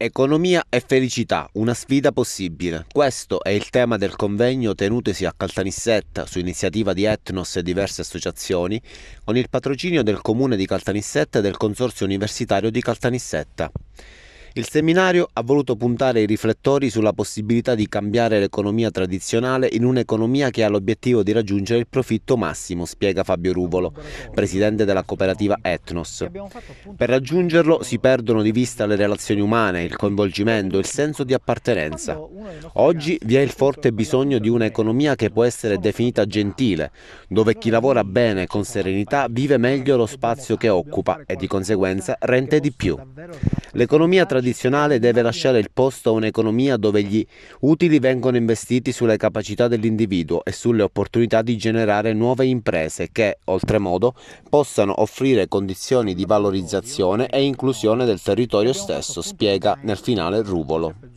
Economia e felicità, una sfida possibile. Questo è il tema del convegno tenutosi a Caltanissetta su iniziativa di Etnos e diverse associazioni, con il patrocinio del Comune di Caltanissetta e del Consorzio Universitario di Caltanissetta. Il seminario ha voluto puntare i riflettori sulla possibilità di cambiare l'economia tradizionale in un'economia che ha l'obiettivo di raggiungere il profitto massimo, spiega Fabio Ruvolo, presidente della cooperativa Etnos. Per raggiungerlo si perdono di vista le relazioni umane, il coinvolgimento, il senso di appartenenza. Oggi vi è il forte bisogno di un'economia che può essere definita gentile, dove chi lavora bene e con serenità vive meglio lo spazio che occupa e di conseguenza rente di più. L'economia tradizionale deve lasciare il posto a un'economia dove gli utili vengono investiti sulle capacità dell'individuo e sulle opportunità di generare nuove imprese che, oltremodo, possano offrire condizioni di valorizzazione e inclusione del territorio stesso, spiega nel finale Ruvolo.